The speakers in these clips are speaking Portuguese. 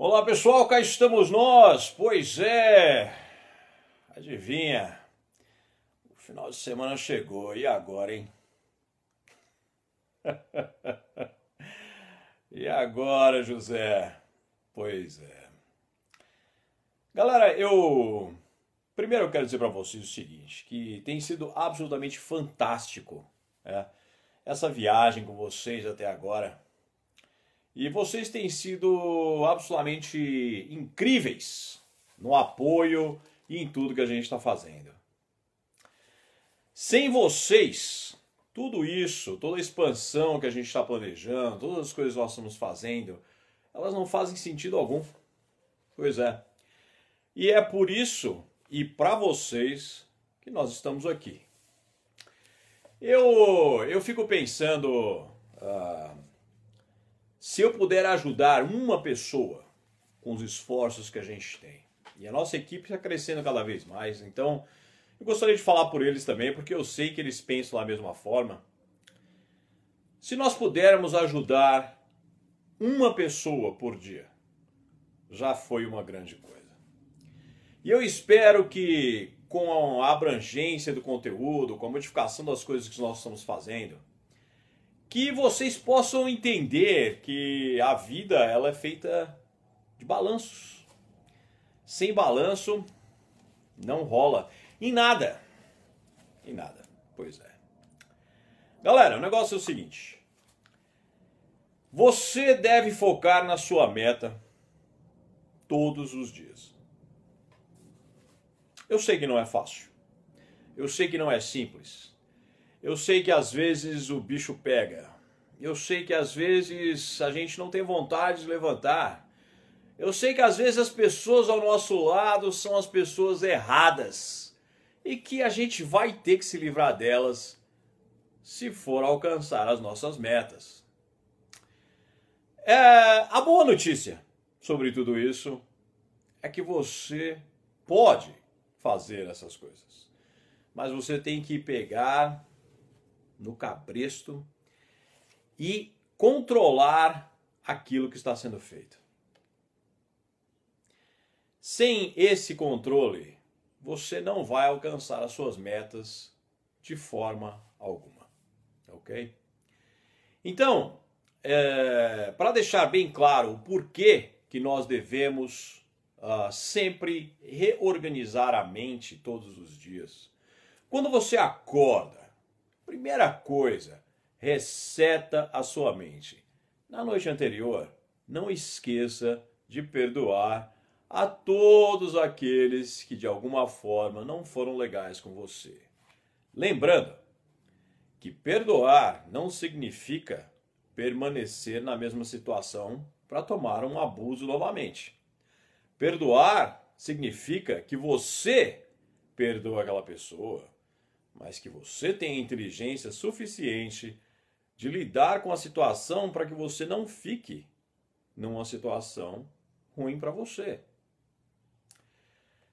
Olá pessoal, cá estamos nós. Pois é, adivinha, o final de semana chegou e agora, hein? e agora, José? Pois é. Galera, eu primeiro eu quero dizer para vocês o seguinte, que tem sido absolutamente fantástico é, essa viagem com vocês até agora e vocês têm sido absolutamente incríveis no apoio e em tudo que a gente está fazendo. Sem vocês, tudo isso, toda a expansão que a gente está planejando, todas as coisas que nós estamos fazendo, elas não fazem sentido algum. Pois é. E é por isso e para vocês que nós estamos aqui. Eu, eu fico pensando. Uh, se eu puder ajudar uma pessoa com os esforços que a gente tem, e a nossa equipe está crescendo cada vez mais, então eu gostaria de falar por eles também, porque eu sei que eles pensam da mesma forma. Se nós pudermos ajudar uma pessoa por dia, já foi uma grande coisa. E eu espero que com a abrangência do conteúdo, com a modificação das coisas que nós estamos fazendo, que vocês possam entender que a vida ela é feita de balanços. Sem balanço não rola em nada. Em nada. Pois é. Galera, o negócio é o seguinte. Você deve focar na sua meta todos os dias. Eu sei que não é fácil. Eu sei que não é simples. Eu sei que às vezes o bicho pega. Eu sei que às vezes a gente não tem vontade de levantar. Eu sei que às vezes as pessoas ao nosso lado são as pessoas erradas e que a gente vai ter que se livrar delas se for alcançar as nossas metas. É, a boa notícia sobre tudo isso é que você pode fazer essas coisas, mas você tem que pegar no cabresto e controlar aquilo que está sendo feito. Sem esse controle, você não vai alcançar as suas metas de forma alguma, ok? Então, é, para deixar bem claro o porquê que nós devemos uh, sempre reorganizar a mente todos os dias. Quando você acorda, Primeira coisa, receta a sua mente. Na noite anterior, não esqueça de perdoar a todos aqueles que de alguma forma não foram legais com você. Lembrando que perdoar não significa permanecer na mesma situação para tomar um abuso novamente. Perdoar significa que você perdoa aquela pessoa, mas que você tem inteligência suficiente de lidar com a situação para que você não fique numa situação ruim para você.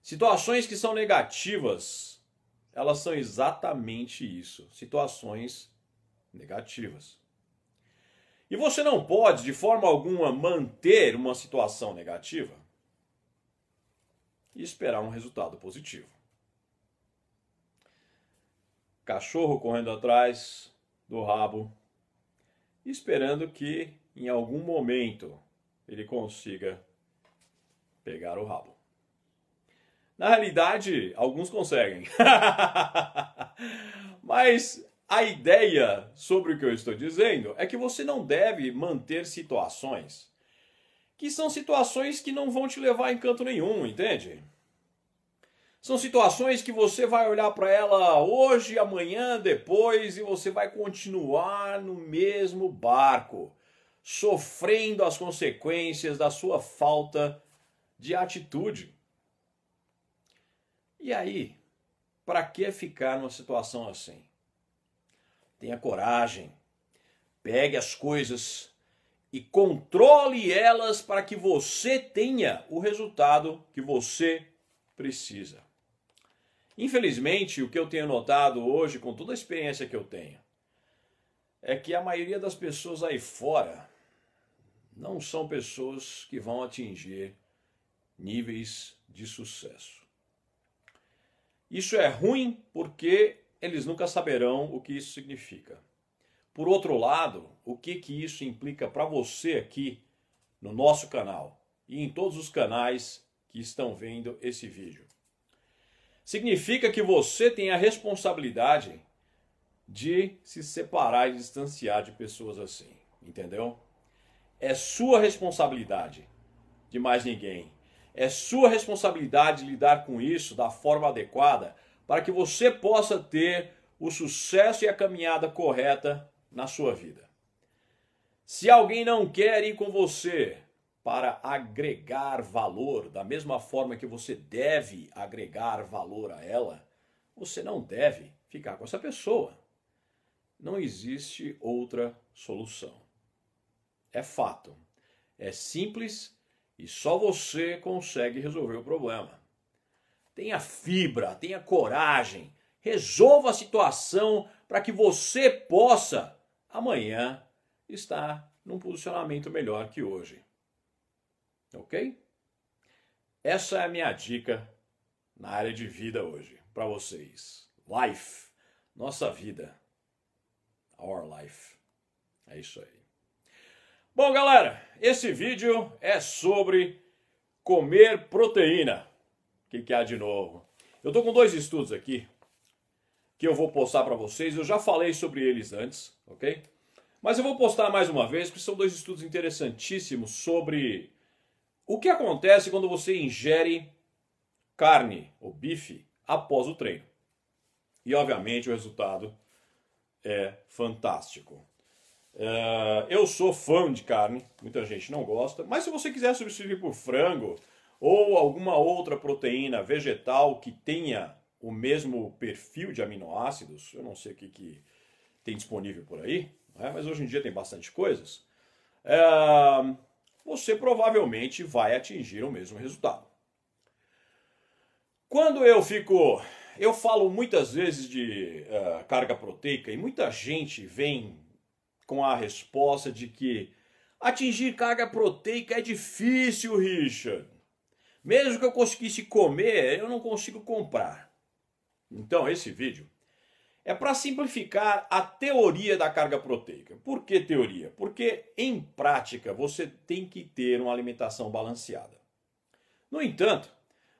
Situações que são negativas, elas são exatamente isso, situações negativas. E você não pode, de forma alguma, manter uma situação negativa e esperar um resultado positivo cachorro correndo atrás do rabo, esperando que em algum momento ele consiga pegar o rabo. Na realidade, alguns conseguem. Mas a ideia sobre o que eu estou dizendo é que você não deve manter situações que são situações que não vão te levar em canto nenhum, entende? São situações que você vai olhar para ela hoje, amanhã, depois e você vai continuar no mesmo barco, sofrendo as consequências da sua falta de atitude. E aí, para que ficar numa situação assim? Tenha coragem, pegue as coisas e controle elas para que você tenha o resultado que você precisa. Infelizmente, o que eu tenho notado hoje, com toda a experiência que eu tenho, é que a maioria das pessoas aí fora não são pessoas que vão atingir níveis de sucesso. Isso é ruim porque eles nunca saberão o que isso significa. Por outro lado, o que, que isso implica para você aqui no nosso canal e em todos os canais que estão vendo esse vídeo? significa que você tem a responsabilidade de se separar e distanciar de pessoas assim, entendeu? É sua responsabilidade, de mais ninguém. É sua responsabilidade lidar com isso da forma adequada para que você possa ter o sucesso e a caminhada correta na sua vida. Se alguém não quer ir com você, para agregar valor, da mesma forma que você deve agregar valor a ela, você não deve ficar com essa pessoa. Não existe outra solução. É fato. É simples e só você consegue resolver o problema. Tenha fibra, tenha coragem, resolva a situação para que você possa amanhã estar num posicionamento melhor que hoje. Ok? Essa é a minha dica na área de vida hoje para vocês. Life, nossa vida. Our life. É isso aí. Bom, galera, esse vídeo é sobre comer proteína. O que, que há de novo? Eu tô com dois estudos aqui que eu vou postar para vocês. Eu já falei sobre eles antes, ok? Mas eu vou postar mais uma vez, porque são dois estudos interessantíssimos sobre o que acontece quando você ingere carne ou bife após o treino? E obviamente o resultado é fantástico. É, eu sou fã de carne, muita gente não gosta, mas se você quiser substituir por frango ou alguma outra proteína vegetal que tenha o mesmo perfil de aminoácidos, eu não sei o que, que tem disponível por aí, né? mas hoje em dia tem bastante coisas. É, você provavelmente vai atingir o mesmo resultado. Quando eu fico. Eu falo muitas vezes de uh, carga proteica e muita gente vem com a resposta de que atingir carga proteica é difícil, Richard. Mesmo que eu conseguisse comer, eu não consigo comprar. Então, esse vídeo é para simplificar a teoria da carga proteica. Por que teoria? Porque em prática você tem que ter uma alimentação balanceada. No entanto,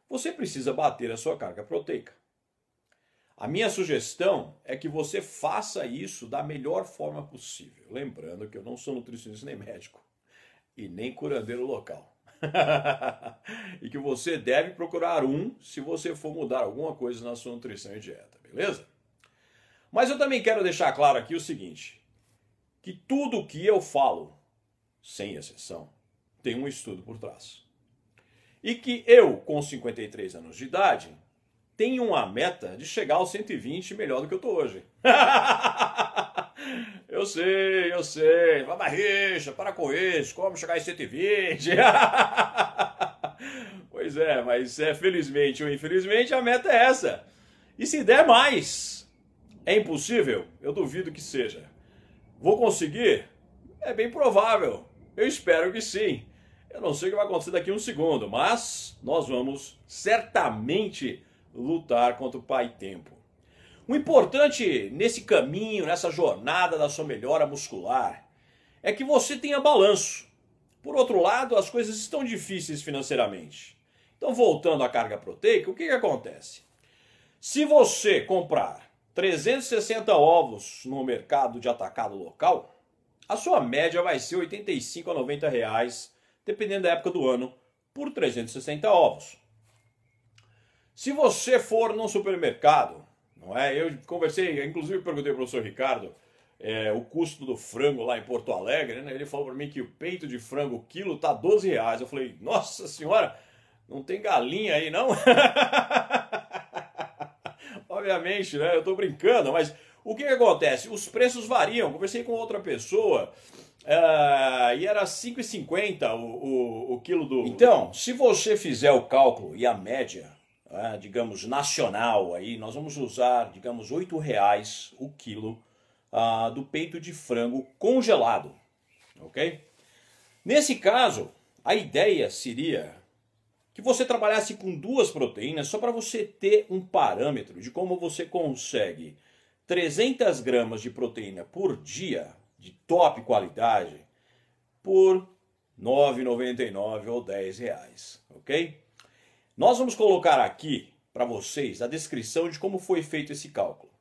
você precisa bater a sua carga proteica. A minha sugestão é que você faça isso da melhor forma possível. Lembrando que eu não sou nutricionista nem médico e nem curandeiro local. e que você deve procurar um se você for mudar alguma coisa na sua nutrição e dieta, beleza? Mas eu também quero deixar claro aqui o seguinte: que tudo o que eu falo, sem exceção, tem um estudo por trás. E que eu, com 53 anos de idade, tenho uma meta de chegar aos 120 melhor do que eu estou hoje. eu sei, eu sei. Vai barricha, para com isso. Como chegar em 120? pois é, mas é felizmente ou infelizmente a meta é essa. E se der mais, é impossível? Eu duvido que seja. Vou conseguir? É bem provável. Eu espero que sim. Eu não sei o que vai acontecer daqui a um segundo, mas nós vamos certamente lutar contra o Pai Tempo. O importante nesse caminho, nessa jornada da sua melhora muscular, é que você tenha balanço. Por outro lado, as coisas estão difíceis financeiramente. Então, voltando à carga proteica, o que, que acontece? Se você comprar 360 ovos no mercado de atacado local, a sua média vai ser 85 a 90 reais, dependendo da época do ano, por 360 ovos. Se você for num supermercado, não é? Eu conversei, inclusive perguntei para o professor Ricardo é, o custo do frango lá em Porto Alegre, né? Ele falou para mim que o peito de frango o quilo tá 12 reais. Eu falei, nossa senhora, não tem galinha aí não? Obviamente, né? Eu estou brincando, mas o que, que, acontece? Os preços variam. Conversei com outra pessoa uh, e era 5,50 o, o, o quilo do. Então, se você fizer o cálculo e a média, uh, digamos, nacional, aí nós vamos usar, digamos, R$ reais o quilo uh, do peito de frango congelado. Ok? Nesse caso, a ideia seria que você trabalhasse com duas proteínas só para você ter um parâmetro de como você consegue 300 gramas de proteína por dia, de top qualidade, por 9,99 ou 10 reais, ok? Nós vamos colocar aqui para vocês a descrição de como foi feito esse cálculo.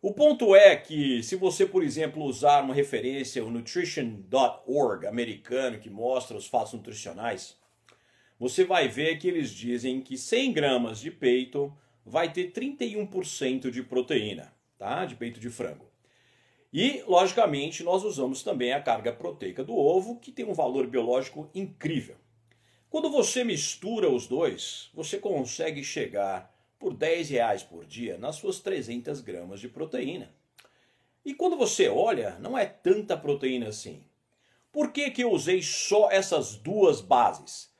O ponto é que se você, por exemplo, usar uma referência, o nutrition.org americano que mostra os fatos nutricionais, você vai ver que eles dizem que 100 gramas de peito vai ter 31% de proteína, tá? De peito de frango. E, logicamente, nós usamos também a carga proteica do ovo, que tem um valor biológico incrível. Quando você mistura os dois, você consegue chegar por 10 reais por dia nas suas 300 gramas de proteína. E quando você olha, não é tanta proteína assim. Por que, que eu usei só essas duas bases?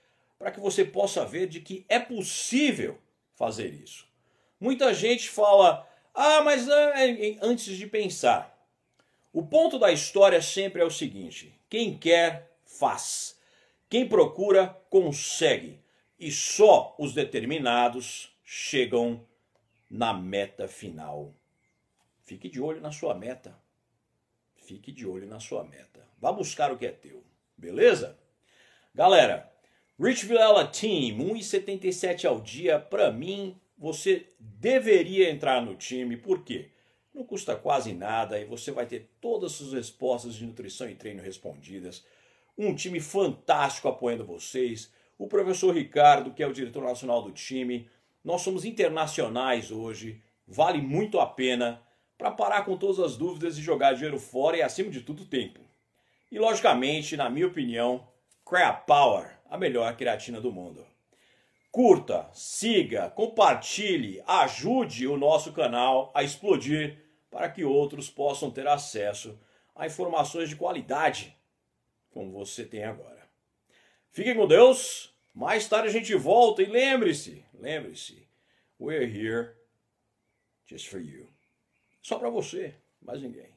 para que você possa ver de que é possível fazer isso. Muita gente fala, ah, mas ah, é, é, antes de pensar. O ponto da história sempre é o seguinte: quem quer, faz. Quem procura, consegue. E só os determinados chegam na meta final. Fique de olho na sua meta. Fique de olho na sua meta. Vá buscar o que é teu, beleza? Galera, Rich Villela Team, 1,77 ao dia, para mim, você deveria entrar no time, por quê? Não custa quase nada e você vai ter todas as suas respostas de nutrição e treino respondidas. Um time fantástico apoiando vocês. O professor Ricardo, que é o diretor nacional do time. Nós somos internacionais hoje. Vale muito a pena para parar com todas as dúvidas e jogar dinheiro fora e, acima de tudo, tempo. E, logicamente, na minha opinião, Crap Power a melhor creatina do mundo. Curta, siga, compartilhe, ajude o nosso canal a explodir para que outros possam ter acesso a informações de qualidade, como você tem agora. Fiquem com Deus. Mais tarde a gente volta e lembre-se, lembre-se, we're here just for you. Só para você, mais ninguém.